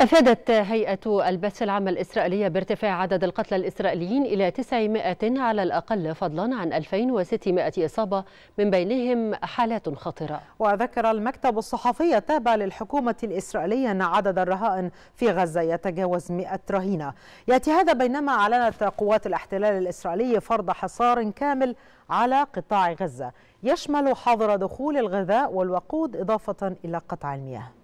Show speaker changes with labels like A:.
A: أفادت هيئة البث العام الإسرائيلية بارتفاع عدد القتلى الإسرائيليين إلى 900 على الأقل فضلا عن 2600 إصابة من بينهم
B: حالات خطرة وذكر المكتب الصحفي التابع للحكومة الإسرائيلية أن عدد الرهائن في غزة يتجاوز 100 رهينة يأتي هذا بينما أعلنت قوات الاحتلال الإسرائيلي فرض حصار كامل على قطاع غزة يشمل حظر دخول الغذاء والوقود إضافة إلى قطع المياه